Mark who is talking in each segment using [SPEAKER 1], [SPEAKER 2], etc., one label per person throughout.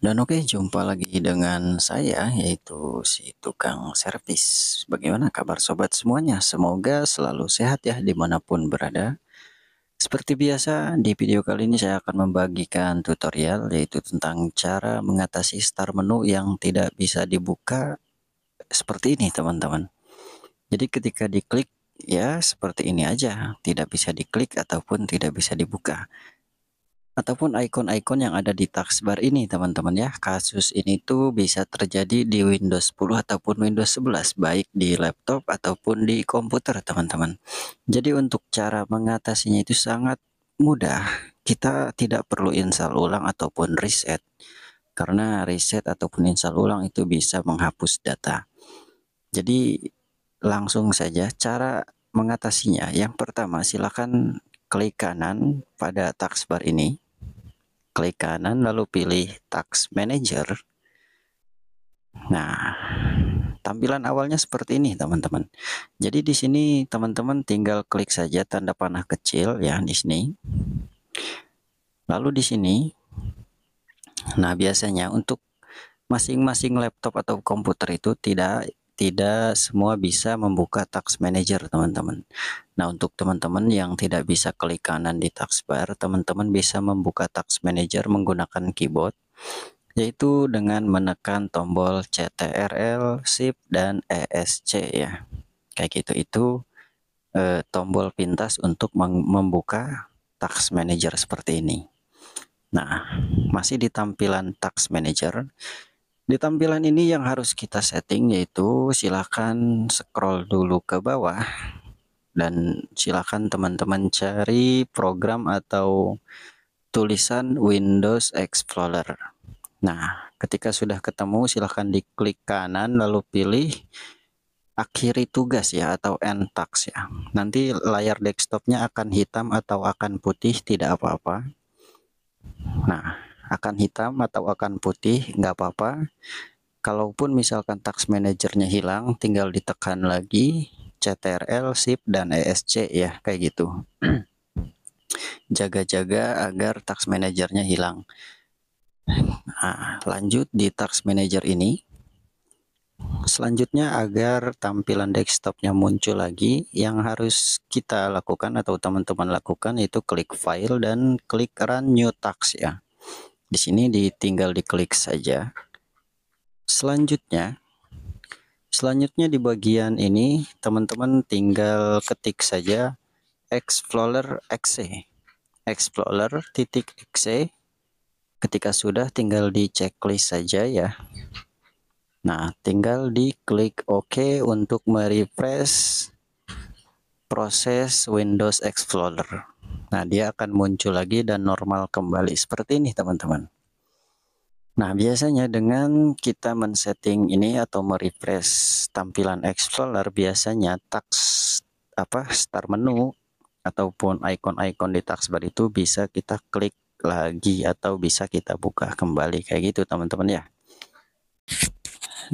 [SPEAKER 1] Dan oke, okay, jumpa lagi dengan saya yaitu si tukang servis. Bagaimana kabar sobat semuanya? Semoga selalu sehat ya dimanapun berada. Seperti biasa, di video kali ini saya akan membagikan tutorial yaitu tentang cara mengatasi start menu yang tidak bisa dibuka seperti ini teman-teman. Jadi ketika diklik ya seperti ini aja, tidak bisa diklik ataupun tidak bisa dibuka ataupun ikon-ikon yang ada di taskbar ini teman-teman ya. Kasus ini tuh bisa terjadi di Windows 10 ataupun Windows 11 baik di laptop ataupun di komputer teman-teman. Jadi untuk cara mengatasinya itu sangat mudah. Kita tidak perlu install ulang ataupun reset karena reset ataupun install ulang itu bisa menghapus data. Jadi langsung saja cara mengatasinya. Yang pertama silakan klik kanan pada taskbar ini klik kanan lalu pilih Tax Manager. Nah, tampilan awalnya seperti ini teman-teman. Jadi di sini teman-teman tinggal klik saja tanda panah kecil ya di sini. Lalu di sini nah biasanya untuk masing-masing laptop atau komputer itu tidak tidak semua bisa membuka Tax Manager, teman-teman. Nah, untuk teman-teman yang tidak bisa klik kanan di taskbar, teman-teman bisa membuka Tax Manager menggunakan keyboard, yaitu dengan menekan tombol CTRL, Shift, dan ESC ya. Kayak gitu itu e, tombol pintas untuk membuka Tax Manager seperti ini. Nah, masih di tampilan Tax Manager, di tampilan ini yang harus kita setting yaitu silakan scroll dulu ke bawah dan silakan teman-teman cari program atau tulisan Windows Explorer. Nah, ketika sudah ketemu silakan diklik kanan lalu pilih akhiri tugas ya atau end task ya. Nanti layar desktopnya akan hitam atau akan putih tidak apa-apa. Nah, akan hitam atau akan putih nggak apa-apa kalaupun misalkan tax managernya hilang tinggal ditekan lagi CTRL SIP dan ESC ya kayak gitu jaga-jaga agar tax managernya hilang nah, lanjut di tax manager ini Selanjutnya agar tampilan desktopnya muncul lagi yang harus kita lakukan atau teman-teman lakukan itu klik file dan klik run new tax ya. Di sini ditinggal diklik saja. Selanjutnya, selanjutnya di bagian ini teman-teman tinggal ketik saja Explorer exe. Explorer titik exe. Ketika sudah tinggal di checklist saja ya. Nah, tinggal diklik OK untuk merefresh proses Windows Explorer. Nah, dia akan muncul lagi dan normal kembali seperti ini, teman-teman. Nah, biasanya dengan kita men-setting ini atau merefresh tampilan Explorer, biasanya tax apa start menu ataupun icon-icon di taskbar itu bisa kita klik lagi atau bisa kita buka kembali kayak gitu, teman-teman ya.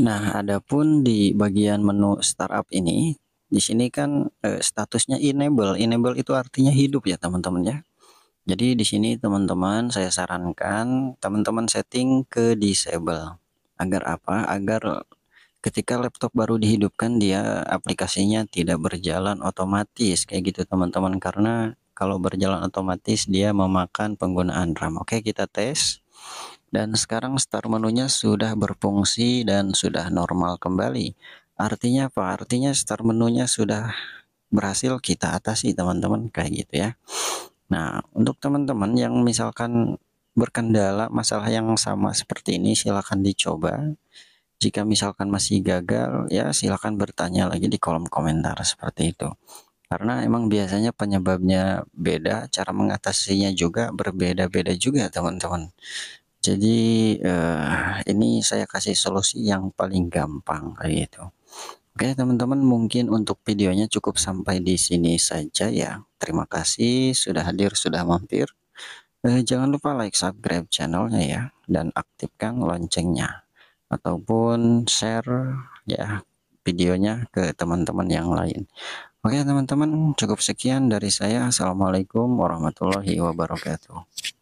[SPEAKER 1] Nah, adapun di bagian menu startup ini, di sini kan eh, statusnya enable. Enable itu artinya hidup ya teman-teman ya. Jadi di sini teman-teman saya sarankan teman-teman setting ke disable. Agar apa? Agar ketika laptop baru dihidupkan dia aplikasinya tidak berjalan otomatis kayak gitu teman-teman karena kalau berjalan otomatis dia memakan penggunaan RAM. Oke, kita tes. Dan sekarang start menunya sudah berfungsi dan sudah normal kembali. Artinya apa? Artinya start menunya sudah berhasil kita atasi teman-teman kayak gitu ya. Nah, untuk teman-teman yang misalkan berkendala masalah yang sama seperti ini silahkan dicoba jika misalkan masih gagal ya silahkan bertanya lagi di kolom komentar seperti itu karena emang biasanya penyebabnya beda cara mengatasinya juga berbeda-beda juga teman-teman jadi uh, ini saya kasih solusi yang paling gampang kayak gitu. Oke teman-teman mungkin untuk videonya cukup sampai di sini saja ya. Terima kasih sudah hadir, sudah mampir. Eh, jangan lupa like, subscribe channelnya ya. Dan aktifkan loncengnya. Ataupun share ya videonya ke teman-teman yang lain. Oke teman-teman cukup sekian dari saya. Assalamualaikum warahmatullahi wabarakatuh.